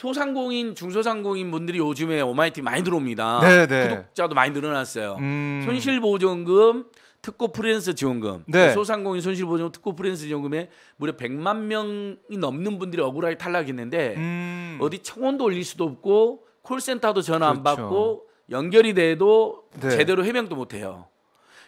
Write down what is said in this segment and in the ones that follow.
소상공인 중소상공인 분들이 요즘에 오마이티 많이 들어옵니다. 네네. 네. 구독자도 많이 늘어났어요. 음. 손실보증금 특고 프리랜서 지원금 네. 그 소상공인 손실보증금 특고 프리랜서 지원금에 무려 100만 명이 넘는 분들이 억울하게 탈락했는데 음. 어디 청원도 올릴 수도 없고 콜센터도 전화 안 그렇죠. 받고 연결이 돼도 네. 제대로 해명도 못 해요.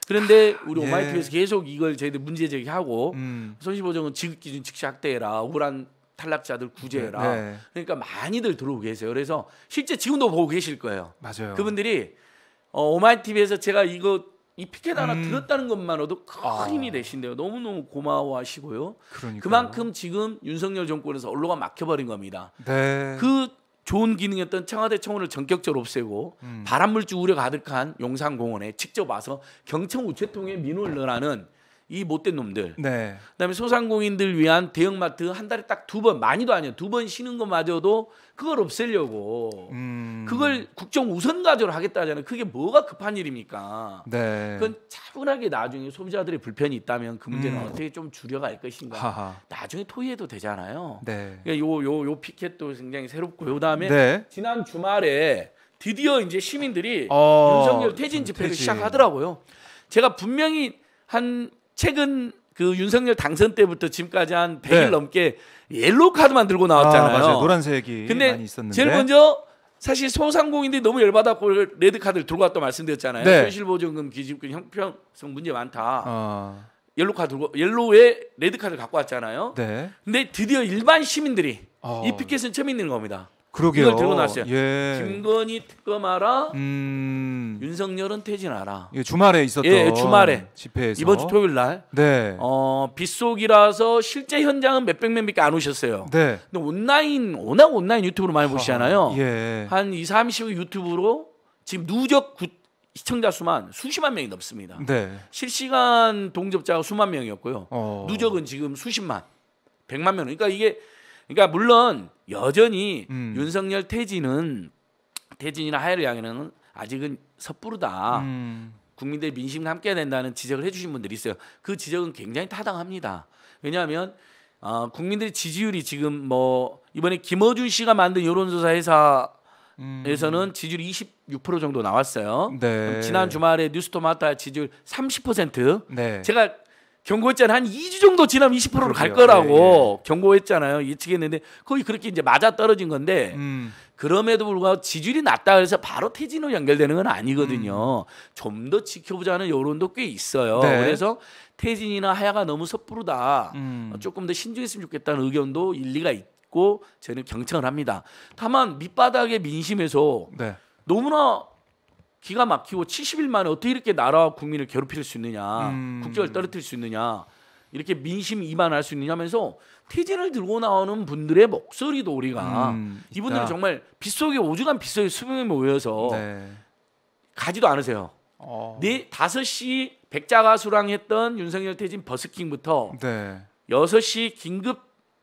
그런데 우리 예. 오마이티에서 계속 이걸 저희들 문제 제기하고 음. 손실보증은 지급기준 즉시 확대해라 억울한 탈락자들 구제해라. 네, 네. 그러니까 많이들 들어오고 계세요. 그래서 실제 지금도 보고 계실 거예요. 맞아요. 그분들이 어, 오마이TV에서 제가 이거 이 피켓 하나 음. 들었다는 것만으로도 큰 아. 힘이 되신데요 너무너무 고마워하시고요. 그러니까요. 그만큼 지금 윤석열 정권에서 언론가 막혀버린 겁니다. 네. 그 좋은 기능이었던 청와대 청원을 전격적으로 없애고 음. 발암물질 우려 가득한 용산공원에 직접 와서 경청 우체통에 민원을 넣으라는 이 못된 놈들. 네. 그다음에 소상공인들 위한 대형마트 한 달에 딱 두 번 많이도 아니에요. 두 번 쉬는 것마저도 그걸 없애려고 음. 그걸 국정 우선 과제로 하겠다잖아요. 하 그게 뭐가 급한 일입니까? 네. 그건 차분하게 나중에 소비자들의 불편이 있다면 그 문제는 음. 어떻게 좀 줄여갈 것인가. 하하. 나중에 토의해도 되잖아요. 네. 그러니까 요요 요 피켓도 굉장히 새롭고 요다음에 네. 지난 주말에 드디어 이제 시민들이 어, 윤석열 퇴진 집회를 퇴진. 시작하더라고요. 제가 분명히 한 최근 그 윤석열 당선 때부터 지금까지 한 100일 네. 넘게 옐로우 카드만 들고 나왔잖아요. 아, 노란색이 근데 많이 있었는데. 제일 먼저 사실 소상공인들이 너무 열받았고 레드 카드를 들고 왔다 말씀드렸잖아요. 네. 손실 보증금 기준금 형평성 문제 많다. 어. 옐로우 카드 들고 옐로우에 레드 카드를 갖고 왔잖아요. 네. 근데 드디어 일반 시민들이 어. 이 피켓은 처음 있는 겁니다. 그러게요. 이걸 드러났어요. 예. 김건희 특검하라, 음... 윤석열은 퇴진하라. 예, 주말에 있었던 예, 예, 주말에 집회에서 이번 주 토요일 날. 네. 어, 빗속이라서 실제 현장은 몇백 명밖에 안 오셨어요. 네. 근데 온라인 워낙 온라인 유튜브로 많이 보시잖아요. 아, 예. 한 2, 3 0 유튜브로 지금 누적 구, 시청자 수만 수십만 명이 넘습니다. 네. 실시간 동접자가 수만 명이었고요. 어... 누적은 지금 수십만, 백만 명. 그러니까 이게 그러니까 물론 여전히 음. 윤석열 태진은 태진이나 하야를 향해는 아직은 섣부르다. 음. 국민들 민심과 함께해야 된다는 지적을 해주신 분들이 있어요. 그 지적은 굉장히 타당합니다. 왜냐하면 어, 국민들의 지지율이 지금 뭐 이번에 김어준 씨가 만든 여론조사 회사 에서는 음. 지지율 26% 정도 나왔어요. 네. 지난 주말에 뉴스토마타 지지율 30%. 네. 제가 경고했잖아요. 한 2주 정도 지나면 20%로 갈 거라고 예, 예. 경고했잖아요. 예측했는데 거의 그렇게 이제 맞아 떨어진 건데 음. 그럼에도 불구하고 지지율이 낮다 그래서 바로 퇴진으로 연결되는 건 아니거든요. 음. 좀더 지켜보자는 여론도 꽤 있어요. 네. 그래서 태진이나 하야가 너무 섣부르다. 음. 어, 조금 더 신중했으면 좋겠다는 의견도 일리가 있고 저는 경청을 합니다. 다만 밑바닥의 민심에서 네. 너무나 기가 막히고 70일 만에 어떻게 이렇게 나라와 국민을 괴롭힐 수 있느냐, 음. 국적을 떨어뜨릴 수 있느냐, 이렇게 민심 이만할 수 있느냐면서 퇴진을 들고 나오는 분들의 목소리도 우리가 음, 이분들은 정말 빗속에 오죽한 빗속에 수명에 모여서 네. 가지도 않으세요. 어. 네 다섯 시 백자가 수랑했던 윤석열 퇴진 버스킹부터 네. 여섯 시 긴급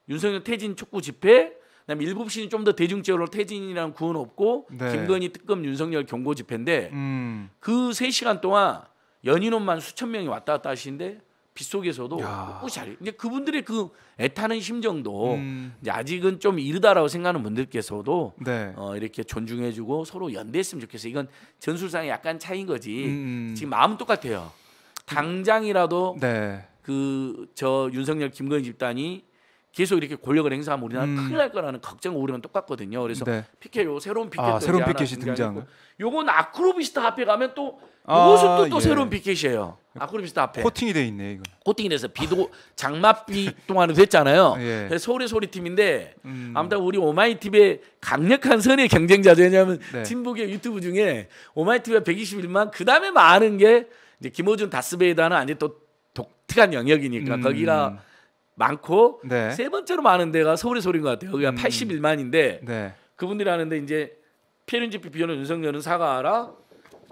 윤석열 퇴진 촉구 집회 그다음에 일곱시는 좀더 대중적으로 태진이랑 구원 없고 네. 김건희 특검 윤석열 경고 집회인데 음. 그세 시간 동안 연인원만 수천 명이 왔다 갔다 하시는데 빗속에서도 꾸잘 근데 그분들의 그 애타는 심정도 음. 이제 아직은 좀 이르다라고 생각하는 분들께서도 네. 어, 이렇게 존중해주고 서로 연대했으면 좋겠어요. 이건 전술상의 약간 차인 이 거지. 음. 음. 지금 마음 은 똑같아요. 당장이라도 네. 그저 윤석열 김건희 집단이 계속 이렇게 권력을 행사하면 우리나라 음. 큰일 날 거라는 걱정 우리랑 똑같거든요. 그래서 네. 피켓 요 새로운 피켓 아, 새로운 피켓이 등장. 요건 아크로비스타 앞에 가면 또 요것은 아, 또, 또 예. 새로운 피켓이에요. 아크로비스타 앞에 코팅이 돼 있네 이거. 코팅이 돼서 비도 장맛비 동안은 됐잖아요. 예. 서울의 소리 팀인데 음. 아무튼 우리 오마이티비의 강력한 선의 경쟁자죠. 왜냐하면 네. 팀북의 유튜브 중에 오마이티비가 121만 그 다음에 많은 게 이제 김호준 다스베이다는 아니 또 독특한 영역이니까 음. 거기가 많고 네. 세 번째로 많은 데가 서울의 소리인 것 같아요. 여기가 음. 81만인데 네. 그분들이 하는데 이제 피에른지 비오는 윤석열은 사과하라.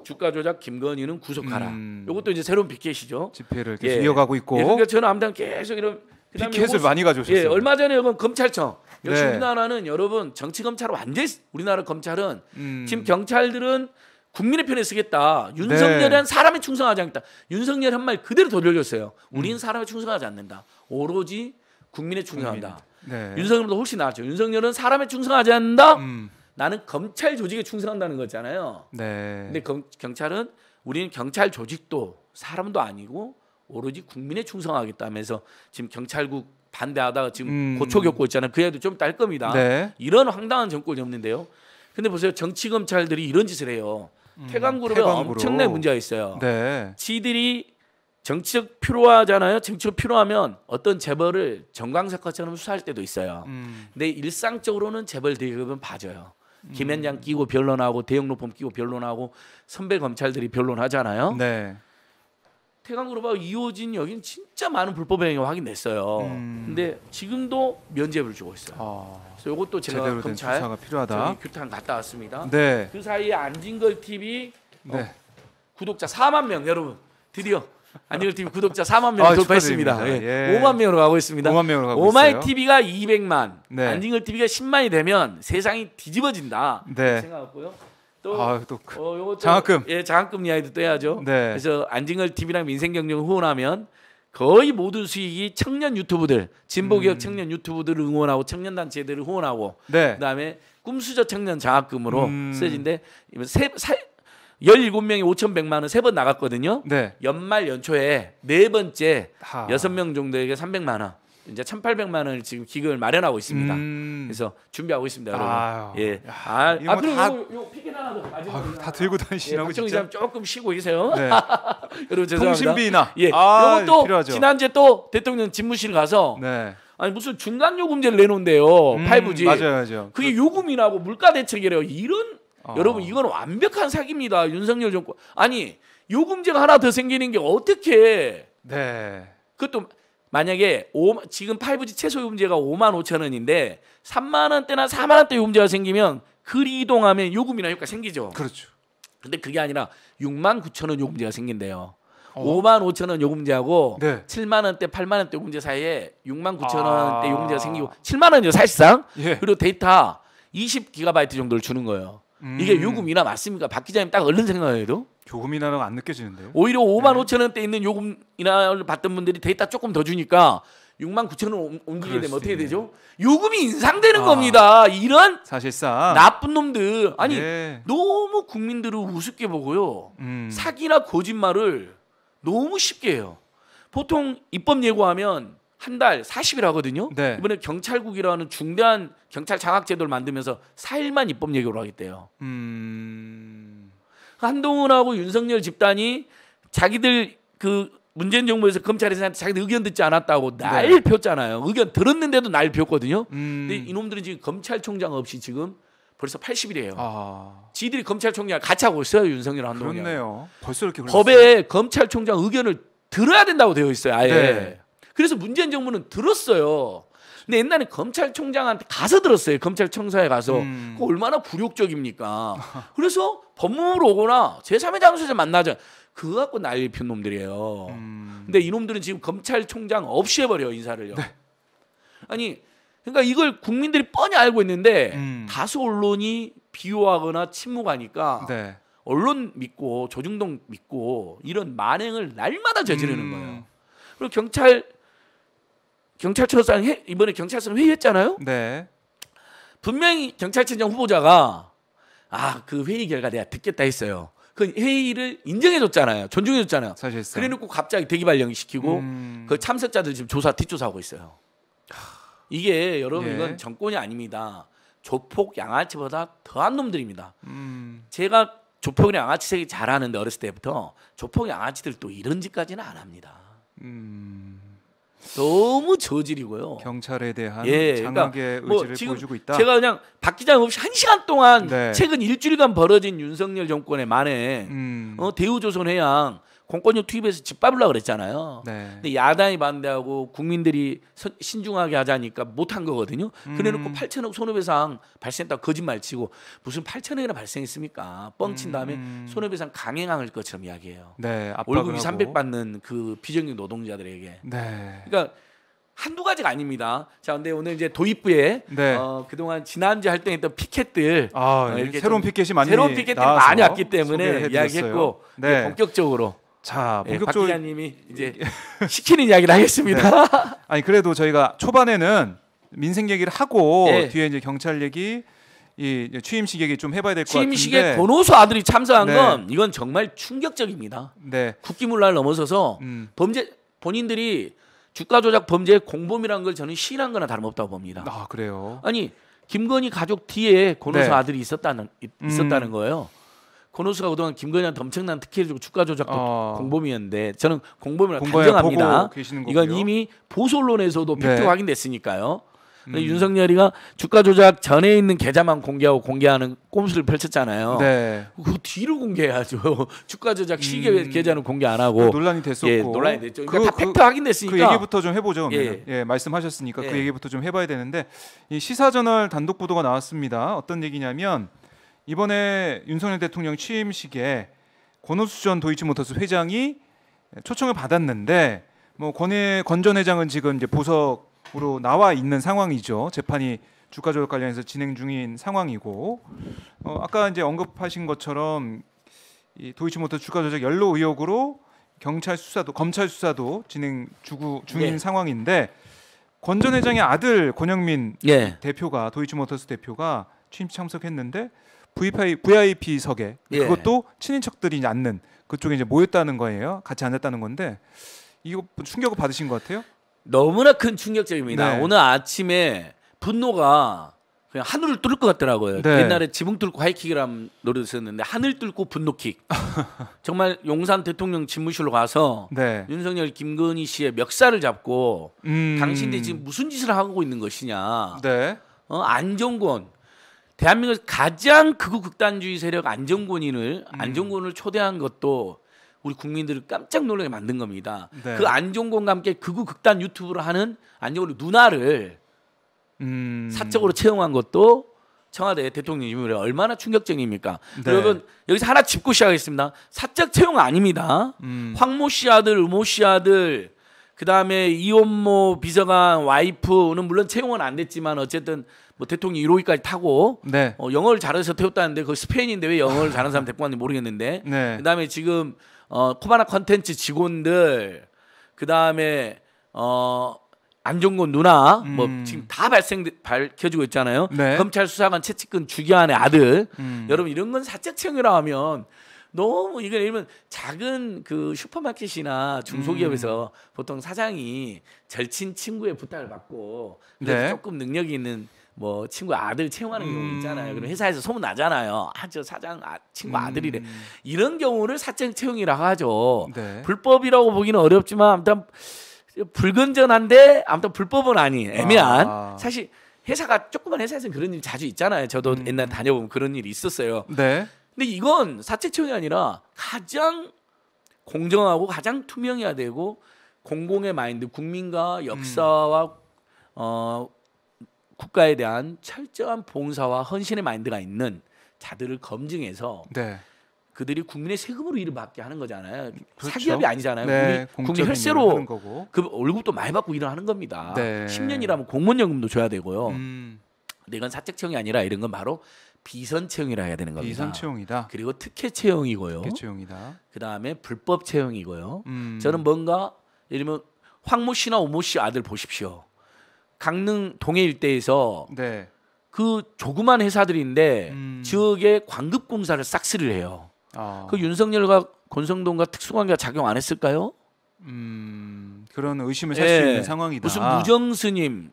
주가 조작 김건희는 구속하라. 음. 이것도 이제 새로운 빅켓이죠. 집회를 예. 계속 예. 이어가고 있고. 예, 그러니까 저는 암당 계속 이런 빅켓을 많이 가져오셨어요. 예, 얼마 전에 이건 검찰청. 네. 역시 네. 우리나라는 여러분 정치 검찰 완전 우리나라 검찰은 음. 지금 경찰들은 국민의 편에 서겠다 네. 윤석열이란 네. 사람에 충성하지 않겠다. 윤석열 한말 그대로 돌려줬어요. 음. 우리는 음. 사람에 충성하지 않는다. 오로지 국민에 충성한다. 국민. 네. 윤석열보다 훨씬 나았죠. 윤석열은 사람에 충성하지 않는다. 음. 나는 검찰 조직에 충성한다는 거잖아요. 네. 근데 검, 경찰은 우리는 경찰 조직도 사람도 아니고 오로지 국민에 충성하겠다면서 지금 경찰국 반대하다가 지금 음. 고초 겪고 있잖아요. 그 애도 좀 딸 겁니다. 네. 이런 황당한 정권이 없는데요. 근데 보세요. 정치 검찰들이 이런 짓을 해요. 태광그룹에 음. 태광그룹. 엄청난 문제가 있어요. 네. 지들이 정치적 필요하잖아요. 정치적 필요하면 어떤 재벌을 정강석화처럼 수사할 때도 있어요. 음. 근데 일상적으로는 재벌 대기업은 봐줘요. 음. 김현장 끼고 변론하고 대형 로펌 끼고 변론하고 선배 검찰들이 변론하잖아요. 네. 태강으로봐 이호진 여기는 진짜 많은 불법 행위 확인됐어요. 음. 근데 지금도 면제부를 주고 있어요. 아. 그래서 이것도 제가 검찰 수사가 필요하다. 규탄 갔다 왔습니다. 네. 그 사이에 안진걸 TV 어, 네. 어, 구독자 4만 명 여러분 드디어 안진걸 TV 구독자 4만 명 아, 돌파했습니다. 예. 예. 5만 명으로 가고 있습니다. 5만 명으로 가고 오마이 있어요. TV가 200만, 네. 안진걸 TV가 10만이 되면 세상이 뒤집어진다. 네. 생각하고요. 또, 아, 또 그 어, 장학금 예 장학금 이야기도 떠야죠. 네. 그래서 안진걸 TV랑 민생경영 후원하면 거의 모든 수익이 청년 유튜브들 진보기업 음. 청년 유튜브들을 응원하고 청년 단체들을 후원하고 네. 그다음에 꿈수저 청년 장학금으로 음. 쓰여진데 세, 사, 17명이 5,100만 원 세 번 나갔거든요. 네. 연말 연초에 네 번째 여섯 명 정도에게 300만 원. 이제 1,800만 원을 지금 기금을 마련하고 있습니다. 음. 그래서 준비하고 있습니다, 여러분. 아유. 예. 아, 이아 그리고 뭐 다- 요, 요 피켓 하나도 가지고 다 들고 다니시라고 예, 박 진짜. 조금 쉬고 계세요. 네. 여러분 죄송합니다. 통신비나. 예. 아, 이것도 필요하죠. 지난주에 또 대통령 집무실 가서 네. 아니 무슨 중간 요금제를 내놓은데요. 음, 5G. 맞아요, 맞아요. 그게 요금이라고 물가 대책이래요. 이런 어. 여러분 이건 완벽한 사기입니다. 윤석열 정권. 아니 요금제가 하나 더 생기는 게 어떻게 네. 그것도 만약에 5, 지금 5G 최소 요금제가 5만 5천 원인데 3만 원대나 4만 원대 요금제가 생기면 그리 이동하면 요금이나 효과 생기죠. 그렇죠. 근데 그게 아니라 6만 9천 원 요금제가 생긴대요. 어. 5만 5천 원 요금제하고 네. 7만 원대, 8만 원대 요금제 사이에 6만 9천 아. 원대 아. 요금제가 생기고 7만 원이요 사실상. 예. 그리고 데이터 20 기가바이트 정도를 주는 거예요. 음. 이게 요금이나 맞습니까? 박 기자님 딱 얼른 생각해도 요금 이나가안 느껴지는데요. 오히려 5만 네. 5천 원대 있는 요금 인하를 받던 분들이 데이터 조금 더 주니까 6만 9천 원 옮기게 되면 어떻게 되죠? 요금이 인상되는 아, 겁니다. 이런 사실상 나쁜 놈들 아니 네. 너무 국민들을 우습게 보고요. 음. 사기나 거짓말을 너무 쉽게 해요. 보통 입법 예고하면 한 달 40일 하거든요. 네. 이번에 경찰국이라는 중대한 경찰 장악 제도를 만들면서 4일만 입법 예고를 하겠대요. 음... 한동훈하고 윤석열 집단이 자기들 그 문재인 정부에서 검찰에서 자기들 의견 듣지 않았다고 네. 날 네. 폈잖아요. 의견 들었는데도 날 폈거든요. 음. 근데 이놈들은 지금 검찰총장 없이 지금 벌써 80일이에요. 아. 지들이 검찰총장 같이 하고 있어요. 윤석열 한동훈 그렇네요. 벌써 이렇게 법에 그랬어요? 검찰총장 의견을 들어야 된다고 되어 있어요. 아예. 네. 그래서 문재인 정부는 들었어요. 근데 옛날에 검찰총장한테 가서 들었어요. 검찰청사에 가서. 음. 그 얼마나 굴욕적입니까. 그래서 법무부로 오거나 제3의 장소에서 만나자. 그거 갖고 난리 핀 놈들이에요. 음. 근데 이놈들은 지금 검찰총장 없이 해버려 인사를요. 네. 아니 그러니까 이걸 국민들이 뻔히 알고 있는데 음. 다수 언론이 비호하거나 침묵하니까 네. 언론 믿고 조중동 믿고 이런 만행을 날마다 저지르는 음. 거예요. 그리고 경찰 경찰청장 회, 이번에 경찰청 회의했잖아요. 네. 분명히 경찰청장 후보자가 아 그 회의 결과 내가 듣겠다 했어요. 그 회의를 인정해줬잖아요. 존중해줬잖아요. 사실상. 그래놓고 갑자기 대기 발령시키고 음... 그 참석자들 지금 조사 뒷조사하고 있어요. 이게 여러분 예. 이건 정권이 아닙니다. 조폭 양아치보다 더한 놈들입니다. 음... 제가 조폭이양아치세이 잘하는데 어렸을 때부터 조폭 양아치들 또 이런 짓까지는 안 합니다. 음... 너무 저질이고요. 경찰에 대한 예, 그러니까 장악의 그러니까 의지를 보여주고 있다. 제가 그냥 박 기자님 없이 한 시간 동안 네. 최근 일주일간 벌어진 윤석열 정권의 만에 음. 어, 대우조선해양 공권력 투입해서 짓밟으려 고 그랬잖아요. 네. 근데 야당이 반대하고 국민들이 선, 신중하게 하자니까 못한 거거든요. 그래놓고 8천억 음. 손해배상 발생했다 고 거짓말 치고 무슨 8천억이나 발생했습니까? 뻥친 다음에 음. 손해배상 강행할 것처럼 이야기해요. 네, 월급이 300 받는 그 비정규 노동자들에게. 네. 그러니까 한두 가지가 아닙니다. 자, 근데 오늘 이제 도입부에 네. 어, 그동안 지난주 활동했던 피켓들 아, 어, 이렇게 새로운 피켓이 많이 새로운 피켓들이 많이 왔기 때문에 이야기했고 네. 본격적으로 자, 예, 본격적으로 예, 님이 이제 시키는 이야기를 하겠습니다. 네. 아니 그래도 저희가 초반에는 민생 얘기를 하고 예. 뒤에 이제 경찰 얘기 이 취임식 얘기 좀 해봐야 될 것 같은데 취임식에 권호수 아들이 참사한 네. 건 이건 정말 충격적입니다. 네. 국기문란을 넘어서서 음. 범죄 본인들이 주가 조작 범죄의 공범이라는 걸 저는 시인한 거나 다름없다고 봅니다. 아 그래요? 아니 김건희 가족 뒤에 권호수 네. 아들이 있었다는 음. 있었다는 음. 거예요. 권오수가 그동안 김건희한테 엄청난 특혜를 주고 주가 조작도 어. 공범이었는데 저는 공범이라 단정합니다. 이건 이미 보수 언론에서도 팩트 네. 확인됐으니까요. 음. 윤석열이가 주가 조작 전에 있는 계좌만 공개하고 공개하는 꼼수를 펼쳤잖아요. 네. 그 뒤로 공개해야죠. 주가 조작 시계 음. 계좌는 공개 안 하고 아, 논란이 됐었고 예, 논란이 됐죠. 그러니까 그, 다 그, 팩트 확인됐으니까 그 얘기부터 좀 해보죠. 예. 예, 말씀하셨으니까 그 예. 그 얘기부터 좀 해봐야 되는데 이 시사저널 단독 보도가 나왔습니다. 어떤 얘기냐면 이번에 윤석열 대통령 취임식에 권오수전 도이치모터스 회장이 초청을 받았는데 뭐 권해 권전 회장은 지금 이제 보석으로 나와 있는 상황이죠. 재판이 주가 조작 관련해서 진행 중인 상황이고 어, 아까 이제 언급하신 것처럼 이 도이치모터 스 주가 조작 연로 의혹으로 경찰 수사도 검찰 수사도 진행 주구 중인 예. 상황인데 권 전 회장의 아들 권영민 예. 대표가 도이치모터스 대표가 취임 참석했는데 VIP, VIP석에 예. 그것도 친인척들이 앉는 그쪽에 이제 모였다는 거예요. 같이 앉았다는 건데 이거 충격을 받으신 것 같아요? 너무나 큰 충격적입니다. 네. 오늘 아침에 분노가 그냥 하늘을 뚫을 것 같더라고요. 네. 옛날에 지붕 뚫고 하이킥이란 노래도 있었는데 하늘 뚫고 분노킥. 정말 용산 대통령 집무실로 가서 네. 윤석열 김건희 씨의 멱살을 잡고 음... 당신들이 지금 무슨 짓을 하고 있는 것이냐. 네. 어, 안정권 대한민국 가장 극우 극단주의 세력 안정군인을안정군을 음. 초대한 것도 우리 국민들을 깜짝 놀라게 만든 겁니다. 네. 그안정군과 함께 극우 극단 유튜브를 하는 안정권 누나를 음. 사적으로 채용한 것도 청와대 대통령 임명이 얼마나 충격적입니까? 네. 여러분 여기서 하나 짚고 시작하겠습니다. 사적 채용 아닙니다. 음. 황모 씨 아들, 우모 씨 아들, 그 다음에 이혼모 비서관 와이프는 물론 채용은 안 됐지만 어쨌든 뭐대통령 1호기까지 타고 네. 어, 영어를 잘해서 태웠다는데 그 스페인인데 왜 영어를 잘하는 사람 데리고 왔는지 모르겠는데 네. 그다음에 지금 어, 코바나 컨텐츠 직원들 그다음에 어 안종건 누나 뭐 음. 뭐 지금 다 발생 밝혀지고 있잖아요. 네. 검찰 수사관 채찍근 주기환의 아들 음. 여러분 이런 건사채청이라 하면 너무 이게 예를 들면 작은 그 슈퍼마켓이나 중소기업에서 음. 보통 사장이 절친 친구의 부탁을 받고 네. 조금 능력이 있는 뭐 친구 아들 채용하는 음. 경우 있잖아요. 그럼 음. 회사에서 소문 나잖아요. 아 저 사장 아, 친구 음. 아들이래. 이런 경우를 사적 채용이라고 하죠. 네. 불법이라고 보기는 어렵지만 아무튼 불건전한데 아무튼 불법은 아닌 애매한 아. 사실 회사가 조그만 회사에서는 그런 일이 자주 있잖아요. 저도 음. 옛날 다녀보면 그런 일이 있었어요. 네. 근데 이건 사채 채용이 아니라 가장 공정하고 가장 투명해야 되고 공공의 마인드, 국민과 음. 역사와 음. 어 국가에 대한 철저한 봉사와 헌신의 마인드가 있는 자들을 검증해서 네. 그들이 국민의 세금으로 일을 받게 하는 거잖아요. 그렇죠. 사기업이 아니잖아요. 네, 국민, 국민 혈세로 그 월급도 많이 받고 일을 하는 겁니다. 네. 10년이라면 공무원연금도 줘야 되고요. 음. 이건 사적 채용이 아니라 이런 건 바로 비선 채용이라 해야 되는 겁니다. 비선 채용이다. 그리고 특혜 채용이고요. 특혜 채용이다. 그다음에 불법 채용이고요. 음. 저는 뭔가 예를 들면 황모 씨나 오모 씨 아들 보십시오. 강릉 동해 일대에서 네. 그 조그만 회사들인데 음. 지역에 광급 공사를 싹쓸이를 해요. 아. 그 윤석열과 권성동과 특수관계가 작용 안 했을까요? 음, 그런 의심을 살수 예. 있는 상황이다. 무슨 무정스님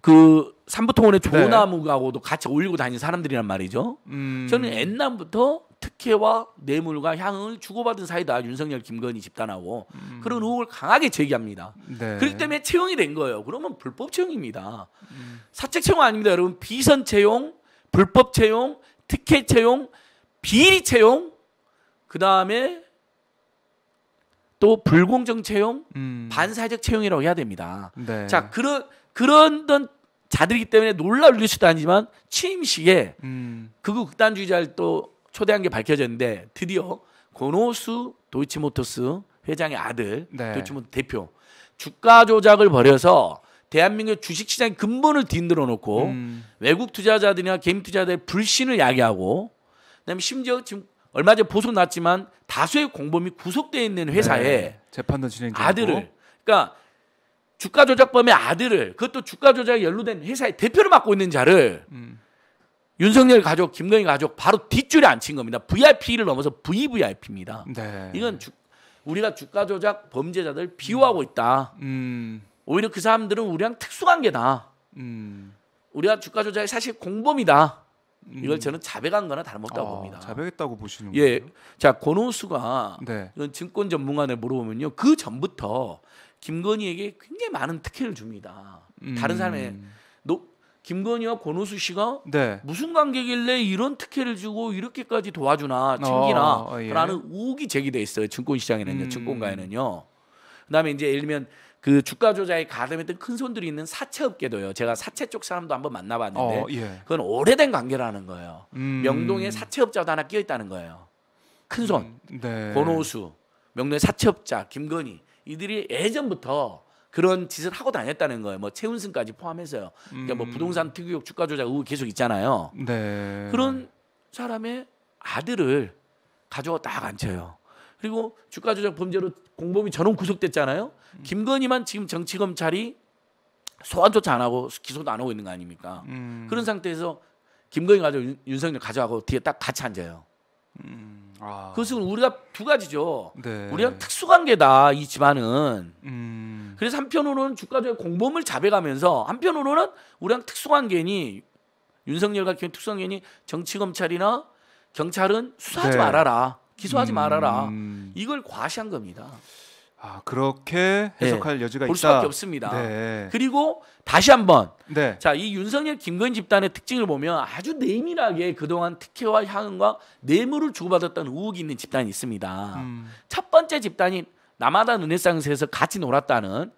그 삼부통원의 네. 조나무하고도 네. 같이 올리고 다니는 사람들이란 말이죠. 음. 저는 옛날부터 특혜와 뇌물과 향을 주고받은 사이다 윤석열 김건희 집단하고 음. 그런 의혹을 강하게 제기합니다. 네. 그렇기 때문에 채용이 된 거예요. 그러면 불법 채용입니다. 음. 사적 채용 아닙니다, 여러분. 비선 채용, 불법 채용, 특혜 채용, 비리 채용, 그 다음에 또 불공정 채용, 음. 반사회적 채용이라고 해야 됩니다. 네. 자, 그런 그런 자들이기 때문에 놀라울 일수도 아니지만 취임식에 음. 극우 극단주의자를 또 초대한 게 밝혀졌는데 드디어 권오수 도이치모터스 회장의 아들 네. 도이치모터스 대표 주가 조작을 벌여서 대한민국 주식시장의 근본을 뒤흔들어 놓고 음. 외국 투자자들이나 개인 투자자들의 불신을 야기하고 그다음에 심지어 지금 얼마 전에 보석 났지만 다수의 공범이 구속돼 있는 회사에 네. 재판도 진행 중 아들을 그러니까 주가 조작범의 아들을 그것도 주가 조작에 연루된 회사의 대표를 맡고 있는 자를 음. 윤석열 가족, 김건희 가족 바로 뒷줄에 앉힌 겁니다. VIP를 넘어서 VVIP입니다. 네. 이건 주, 우리가 주가 조작 범죄자들 비호하고 있다. 음. 오히려 그 사람들은 우리랑 특수관계다. 음. 우리가 주가 조작이 사실 공범이다. 음. 이걸 저는 자백한 거나 다름없다고 아, 봅니다. 자백했다고 보시는 예. 거예요? 예. 자, 권호수가 네. 증권 전문가에 물어보면요. 그 전부터 김건희에게 굉장히 많은 특혜를 줍니다. 다른 사람의 음. 김건희와 권오수 씨가 네. 무슨 관계길래 이런 특혜를 주고 이렇게까지 도와주나 어, 챙기나 어, 예. 라는 우혹이 제기돼 있어요. 증권시장에는요. 음. 증권가에는요. 그다음에 이제 예를 들면 그 주가 조작에 가담했던 큰 손들이 있는 사채업계도요. 제가 사채 쪽 사람도 한번 만나봤는데 어, 예. 그건 오래된 관계라는 거예요. 음. 명동에 사채업자도 하나 끼어 있다는 거예요. 큰 손, 음. 네. 권오수 명동의 사채업자 김건희 이들이 예전부터 그런 짓을 하고 다녔다는 거예요. 뭐채운승까지 포함해서요. 그러니까 뭐 음. 부동산 특유의 주가 조작 의혹 계속 있잖아요. 네. 그런 사람의 아들을 가져와 딱 앉혀요. 그리고 주가 조작 범죄로 공범이 전원 구속됐잖아요. 음. 김건희만 지금 정치 검찰이 소환조차 안 하고 기소도 안 하고 있는 거 아닙니까? 음. 그런 상태에서 김건희 가져 윤석열 가져가고 뒤에 딱 같이 앉아요. 음. 아. 그것은 우리가 두 가지죠. 네. 우리랑 특수관계다 이 집안은. 음. 그래서 한편으로는 주가조의 공범을 잡아가면서 한편으로는 우리랑 특수한 괜히 윤석열과 특수한 괜히 정치 검찰이나 경찰은 수사하지 네. 말아라. 기소하지 음... 말아라. 이걸 과시한 겁니다. 아 그렇게 해석할 네. 여지가 볼 수밖에 없습니다. 네. 그리고 다시 한번 네. 자이 윤석열 김건희 집단의 특징을 보면 아주 내밀하게 그동안 특혜와 향응과 뇌물을 주고받았던 의혹이 있는 집단이 있습니다. 음. 첫 번째 집단이 남아단 은혜상스에서 같이 놀았다는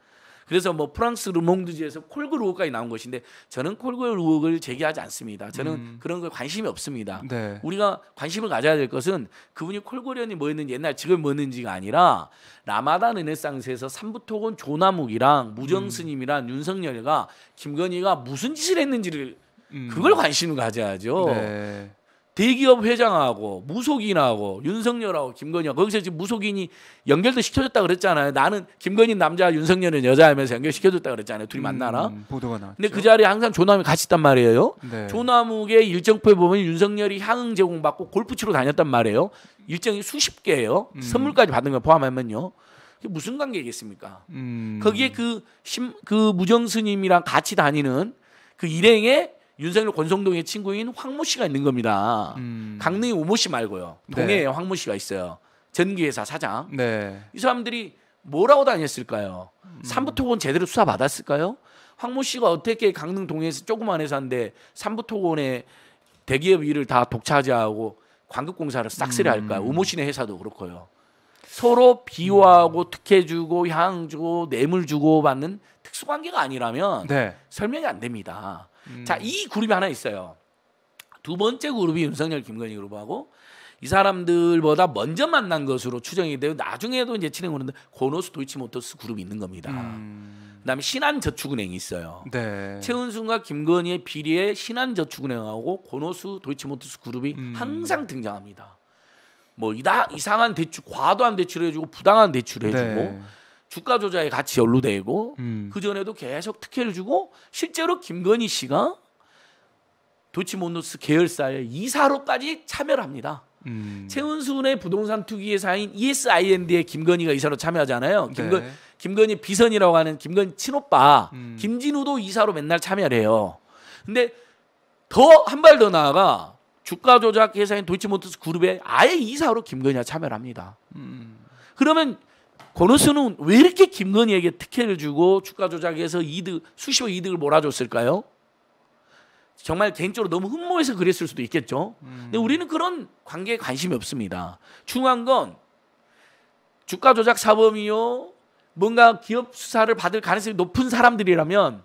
그래서 뭐 프랑스 르몽드지에서 콜그 우혹까지 나온 것인데 저는 콜그 우혹을 제기하지 않습니다. 저는 음. 그런 거에 관심이 없습니다. 네. 우리가 관심을 가져야 될 것은 그분이 콜고련이 뭐였는지 옛날 지금 뭐였는지가 아니라 남마다은혜상스에서 삼부토건 조나묵이랑 무정스님이랑 음. 윤석열과 김건희가 무슨 짓을 했는지를 음. 그걸 관심을 가져야죠. 네. 대기업 회장하고 무속인하고 윤석열하고 김건희하고 거기서 지금 무속인이 연결도 시켜줬다 그랬잖아요. 나는 김건희 남자 윤석열은 여자하면서 연결시켜줬다 그랬잖아요. 둘이 음, 만나나? 보도가 나. 근데 그 자리에 항상 조남이 같이 있단 말이에요. 네. 조남욱의 일정표에 보면 윤석열이 향응 제공받고 골프 치러 다녔단 말이에요. 일정이 수십 개예요. 음. 선물까지 받은 걸 포함하면요. 그게 무슨 관계겠습니까? 음. 거기에 그, 심, 그 무정 스님이랑 같이 다니는 그 일행의 윤석열 권성동의 친구인 황모 씨가 있는 겁니다. 음. 강릉의 오모 씨 말고요. 네. 동해에 네. 황모 씨가 있어요. 전기회사 사장. 네. 이 사람들이 뭐라고 다녔을까요? 음. 삼부토건 제대로 수사 받았을까요? 황모 씨가 어떻게 강릉 동해에서 조그만 회사인데 삼부토건의 대기업 일을 다 독차지하고 광급공사를 싹쓸이 할까요? 음. 우모 씨네 회사도 그렇고요. 서로 비호하고 음. 특혜 주고 향 주고 뇌물 주고 받는 특수관계가 아니라면 네. 설명이 안 됩니다. 음. 자, 이 그룹이 하나 있어요. 두 번째 그룹이 윤석열, 김건희 그룹하고 이 사람들보다 먼저 만난 것으로 추정이 되고 나중에도 이제 진행하는데 고노스 도이치모터스 그룹이 있는 겁니다. 음. 그다음에 신한저축은행이 있어요. 네. 최은순과 김건희의 비리에 신한저축은행하고 고노스 도이치모터스 그룹이 음. 항상 등장합니다. 뭐 이다, 이상한 대출, 과도한 대출을 해주고 부당한 대출을 해주고 네. 주가 조작에 같이 연루되고 음. 그 전에도 계속 특혜를 주고 실제로 김건희 씨가 도치모노스 계열사의 이사로까지 참여를 합니다. 음. 최은순의 부동산 투기 회사인 ESIND에 김건희가 이사로 참여하잖아요. 네. 김건, 네. 김건희 비선이라고 하는 김건희 친오빠 음. 김진우도 이사로 맨날 참여를 해요. 근데 더 한 발 더 나아가 주가 조작 회사인 도이치모터스 그룹에 아예 이사로 김건희가 참여를 합니다. 음. 그러면 고오스는왜 이렇게 김건희에게 특혜를 주고 주가 조작에서 이득 수십억 이득을 몰아줬을까요? 정말 개인적으로 너무 흠모해서 그랬을 수도 있겠죠. 음. 근데 우리는 그런 관계에 관심이 없습니다. 중요한 건 주가 조작 사범이요. 뭔가 기업 수사를 받을 가능성이 높은 사람들이라면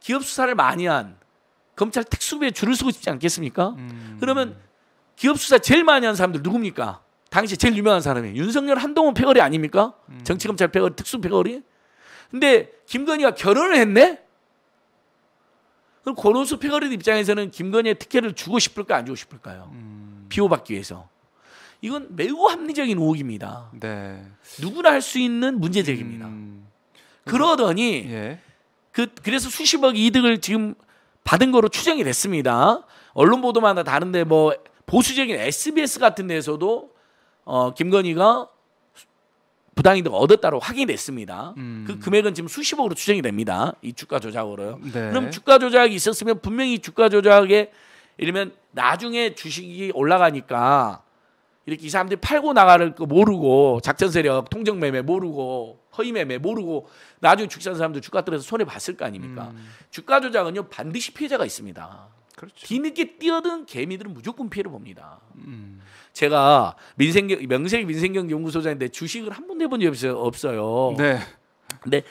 기업 수사를 많이 한 검찰 특수부에 줄을 서고 싶지 않겠습니까? 음. 그러면 기업 수사 제일 많이 한 사람들 누굽니까? 당시 제일 유명한 사람이 윤석열 한동훈 패거리 아닙니까? 음. 정치검찰 패거리, 특수 패거리. 근데 김건희가 결혼을 했네? 그럼 고로수 패거리 입장에서는 김건희의 특혜를 주고 싶을까 안 주고 싶을까요? 음. 비호받기 위해서. 이건 매우 합리적인 의혹입니다. 네. 누구나 할 수 있는 문제 제기입니다. 음. 그러더니 예. 그 그래서 수십억 이득을 지금 받은 거로 추정이 됐습니다. 언론 보도마다 다른데 뭐 보수적인 SBS 같은 데서도 어, 김건희가 부당이득 얻었다로 확인됐습니다. 음. 그 금액은 지금 수십억으로 추정이 됩니다. 이 주가 조작으로요. 네. 그럼 주가 조작이 있었으면 분명히 주가 조작에 이러면 나중에 주식이 올라가니까 이렇게 이 사람들이 팔고 나가는 거 모르고 작전 세력 통정 매매 모르고 허위 매매 모르고 나중에 주산 사람들 주가 떨어서 손해 봤을 거 아닙니까? 음. 주가 조작은요 반드시 피해자가 있습니다. 그렇죠. 뒤늦게 뛰어든 개미들은 무조건 피해를 봅니다. 음. 제가 민생 명색 민생경 연구소장인데 주식을 한 번도 해본 적이 없어요. 네. 근데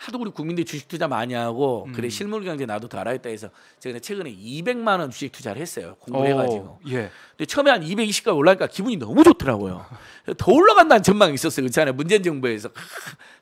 하도 우리 국민들이 주식 투자 많이 하고 음. 그래 실물 경제 나도 더 알아야겠다 해서 제가 최근에 200만 원 주식 투자를 했어요. 공부를 어, 해가지고. 예. 근데 처음에 한 220까지 올라니까 기분이 너무 좋더라고요. 더 올라간다는 전망이 있었어요. 그렇잖아요. 문재인 정부에서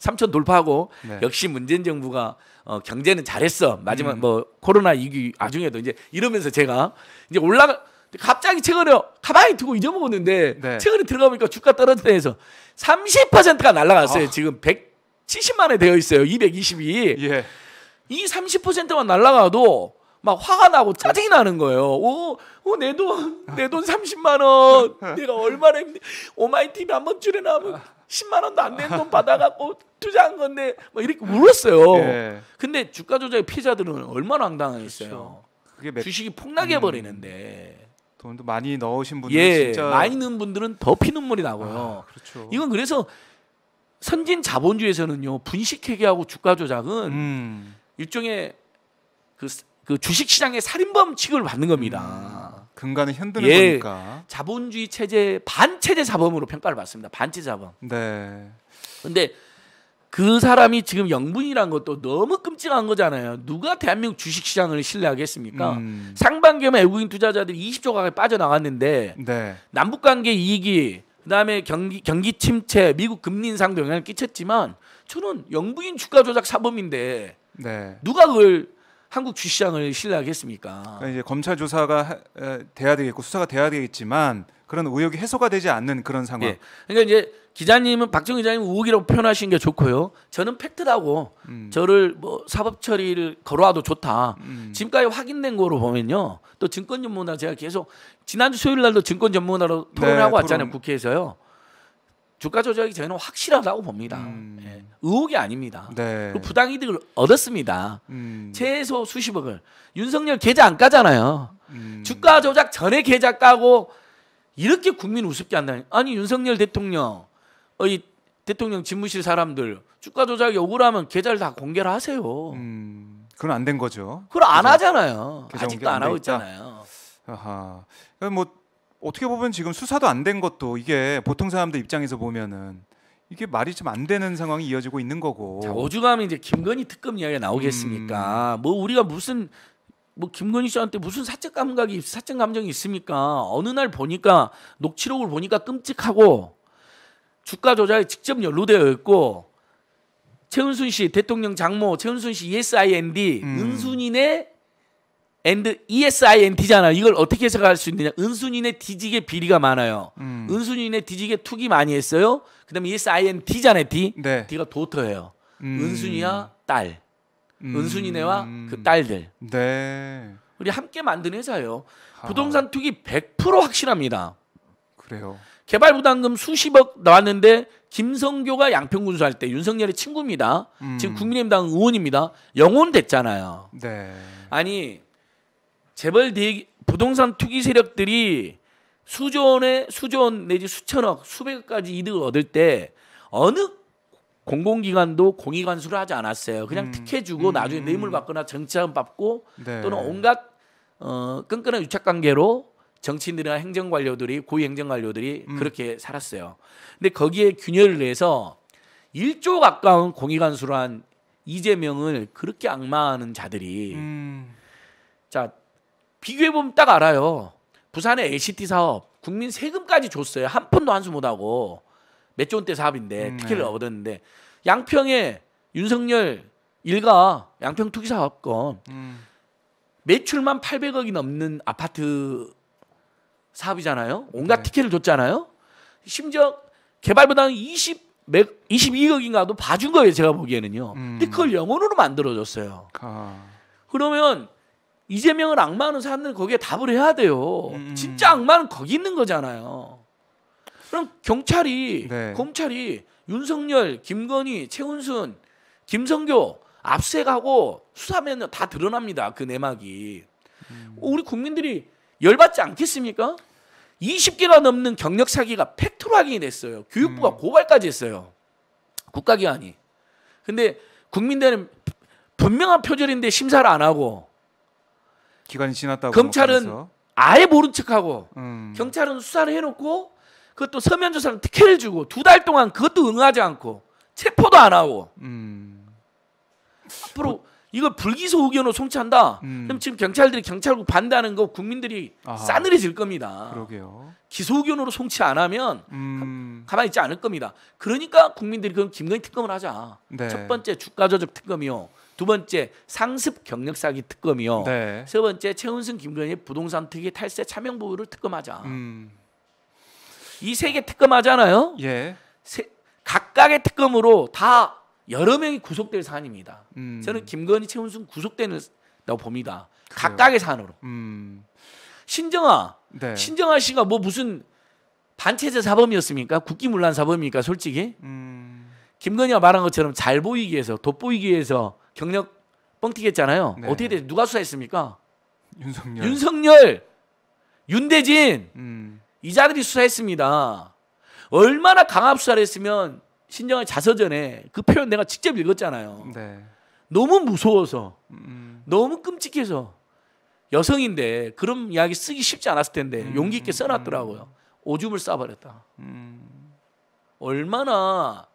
3천 돌파하고 네. 역시 문재인 정부가 어, 경제는 잘했어. 마지막 음. 뭐 코로나 이기 아중에도 이제 이러면서 제가 이제 올라가 갑자기 최근에 가만히 두고 잊어먹었는데 네. 최근에 들어가 보니까 주가 떨어진다 해서 30%가 날라갔어요. 아. 지금 100 70만에 되어 있어요. 222. 예. 이 30%만 날라가도 막 화가 나고 짜증이 나는 거예요. 오, 오내 돈, 내 돈 30만 원. 내가 얼마나 힘들... 오마이티비 한번줄여 나오면 10만 원도 안 되는 돈 받아갖고 투자한 건데 막 이렇게 울었어요. 예. 근데 주가 조작의 피해자들은 얼마나 황당했어요 그렇죠. 주식이 폭락해 음. 버리는데. 음... 돈도 많이 넣으신 분들 예, 진짜 많이 넣은 분들은 더 피눈물이 나고요. 아, 그렇죠. 이건 그래서 선진 자본주의에서는요 분식 회계하고 주가 조작은 음. 일종의 그, 그 주식 시장의 살인범 취급을 받는 겁니다. 음. 근간을 흔드는 예, 거니까 자본주의 체제 반체제 자본으로 평가를 받습니다. 반체 자본. 네. 근데 그 사람이 지금 영분이란 것도 너무 끔찍한 거잖아요. 누가 대한민국 주식시장을 신뢰하겠습니까? 음. 상반기에만 외국인 투자자들이 20조 가까 빠져나갔는데 네. 남북관계 이익이 그다음에 경기 경기 침체, 미국 금리 인상도 영향을 끼쳤지만 저는 영부인 주가 조작 사범인데 네. 누가 그걸 한국 주시장을 신뢰하겠습니까? 그러니까 이제 검찰 조사가 돼야 되겠고 수사가 돼야 되겠지만 그런 의혹이 해소가 되지 않는 그런 상황. 예. 그러니까 이제 기자님은 박정 기자님 우혹이라고 표현하시는게 좋고요. 저는 팩트라고 음. 저를 뭐 사법 처리를 걸어와도 좋다. 음. 지금까지 확인된 거로 보면요. 또 증권 전문가 제가 계속 지난주 수요일 날도 증권 전문가로 토론하고 네, 토론. 왔잖아요. 국회에서요. 주가 조작이 저희는 확실하다고 봅니다. 음. 예, 의혹이 아닙니다. 네. 부당이득을 얻었습니다. 음. 최소 수십억을 윤석열 계좌 안 까잖아요. 음. 주가 조작 전에 계좌 까고 이렇게 국민 우습게 한다니. 아니 윤석열 대통령 어, 이 대통령 집무실 사람들 주가 조작요구울하면 계좌를 다 공개를 하세요. 음, 그건 안 된 거죠. 그걸 안 계좌, 하잖아요. 아직도 안, 하고 있잖아요 아하. 그뭐 어떻게 보면 지금 수사도 안 된 것도 이게 보통 사람들 입장에서 보면은 이게 말이 좀 안 되는 상황이 이어지고 있는 거고. 자, 오죽하면 이제 김건희 특검 이야기가 나오겠습니까? 음. 뭐 우리가 무슨 뭐 김건희 씨한테 무슨 사적 감각이 사적 감정이 있습니까? 어느 날 보니까 녹취록을 보니까 끔찍하고 주가 조작에 직접 연루되어 있고 최은순 씨 대통령 장모 최은순 씨 ESIND 음. 은순인의 엔드 ESIND잖아. 이걸 어떻게 해석할 수 있느냐? 은순인의 뒤지게 비리가 많아요. 음. 은순인의 뒤지게 투기 많이 했어요. 그다음에 ESIND잖아요. D. 네. D가 도터예요. 음. 은순이와 딸. 음. 은순이네와 그 딸들. 네. 우리 함께 만든 회사예요. 아. 부동산 투기 100% 확실합니다. 그래요. 개발 부담금 수십억 나왔는데 김성교가 양평군수할 때 윤석열의 친구입니다. 음. 지금 국민의당 의원입니다. 영혼 됐잖아요. 네. 아니 재벌 대 부동산 투기 세력들이 수조원의 수조원 내지 수천억 수백억까지 이득을 얻을 때 어느 공공기관도 공익관수를 하지 않았어요. 그냥 음. 특혜 주고 음. 나중에 뇌물 받거나 정치자금 받고 네. 또는 온갖 어, 끈끈한 유착관계로 정치인들이나 행정관료들이 고위 행정관료들이 음. 그렇게 살았어요. 근데 거기에 균열을 내서 1조 가까운 공익안수로 한 이재명을 그렇게 악마하는 자들이 음. 자 비교해 보면 딱 알아요. 부산의 LCT 사업 국민 세금까지 줬어요. 한 푼도 한 수 못하고 몇조 원대 사업인데 음, 특혜를 네. 얻었는데 양평에 윤석열 일가 양평 투기 사업권 음. 매출만 800억이 넘는 아파트 사업이잖아요. 온갖 네. 티켓을 줬잖아요. 심지어 개발부당 20 22억인가도 봐준 거예요. 제가 보기에는요. 음. 근데 그걸 영혼으로 만들어줬어요. 아. 그러면 이재명을 악마하는 사람들은 거기에 답을 해야 돼요. 음, 음. 진짜 악마는 거기 있는 거잖아요. 그럼 경찰이 네. 검찰이 윤석열, 김건희, 최훈순, 김성교 압색하고 수사면 다 드러납니다. 그 내막이. 음. 우리 국민들이 열받지 않겠습니까? 20개가 넘는 경력 사기가 팩트로 확인이 됐어요. 교육부가 음. 고발까지 했어요. 국가기관이. 근데 국민들은 분명한 표절인데 심사를 안 하고 기간이 지났다고 검찰은 아예 모른 척하고 음. 경찰은 수사를 해놓고 그것도 서면 조사는 특혜를 주고 두 달 동안 그것도 응하지 않고 체포도 안 하고 음. 앞으로 뭐. 이걸 불기소 의견으로 송치한다. 음. 그럼 지금 경찰들이 경찰국 반대하는 거 국민들이 아, 싸늘해질 겁니다. 그러게요. 기소 의견으로 송치 안 하면 음. 가, 만히 있지 않을 겁니다. 그러니까 국민들이 그럼 김건희 특검을 하자. 네. 첫 번째 주가 조작 특검이요. 두 번째 상습 경력 사기 특검이요. 네. 세 번째 최은승 김건희 부동산 특위 탈세 차명 보유를 특검하자. 음. 이세 개 특검하잖아요. 예. 세, 각각의 특검으로 다 여러 명이 구속될 사안입니다. 음. 저는 김건희, 최은순 구속되는다고 봅니다. 그래요. 각각의 사안으로. 음. 신정아, 네. 신정아 씨가 뭐 무슨 반체제 사범이었습니까? 국기문란 사범입니까? 솔직히 음. 김건희가 말한 것처럼 잘 보이기 위해서 돋보이기 위해서 경력 뻥튀겠잖아요. 네. 어떻게 돼? 누가 수사했습니까? 윤석열, 윤석열, 윤대진 음. 이 자들이 수사했습니다. 얼마나 강압 수사를 했으면 신정의 자서전에 그 표현 내가 직접 읽었잖아요. 네. 너무 무서워서 음, 음. 너무 끔찍해서 여성인데 그런 이야기 쓰기 쉽지 않았을 텐데 음. 용기 있게 음, 써놨더라고요. 음. 오줌을 싸버렸다. 얼마나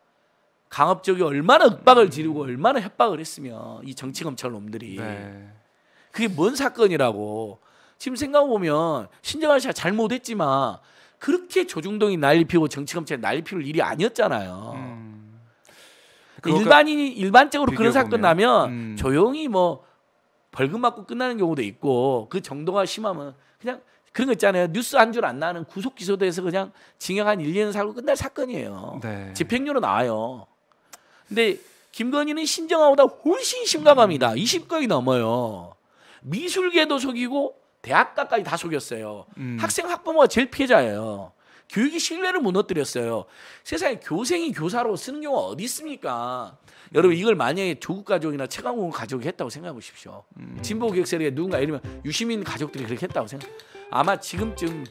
강압적이 얼마나 윽박을 지르고 얼마나 협박을 했으면 이 정치 검찰 놈들이 네. 그게 뭔 사건이라고 지금 생각해 보면 신정환 씨가 잘못했지만 그렇게 조중동이 난리 피고 정치검찰 난리 피울 일이 아니었잖아요. 음. 그 일반인이 일반적으로 그런 사건 나면 음. 조용히 뭐 벌금 받고 끝나는 경우도 있고 그 정도가 심하면 그냥 그런 거 있잖아요. 뉴스 한 줄 안 나는 구속 기소돼서 그냥 징역 한 1년 살고 끝날 사건이에요. 네. 집행유로 나와요. 근데 김건희는 신정아보다 훨씬 심각합니다. 20건이 넘어요. 미술계도 속이고 대학가까지 다 속였어요. 음. 학생 학부모가 제일 피해자예요. 교육이 신뢰를 무너뜨렸어요. 세상에 교생이 교사로 쓰는 경우가 어디 있습니까? 음. 여러분 이걸 만약에 조국 가족이나 최강욱 가족이 했다고 생각해 보십시오. 음. 진보 교육 세력에 누군가 예를 들면 유시민 가족들이 그렇게 했다고 생각. 아마 지금쯤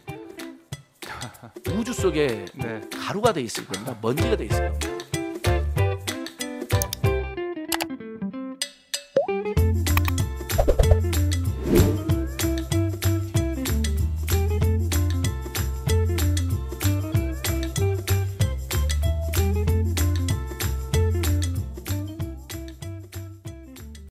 우주 속에 네. 가루가 돼 있을 겁니다. 먼지가 돼 있을 겁니다.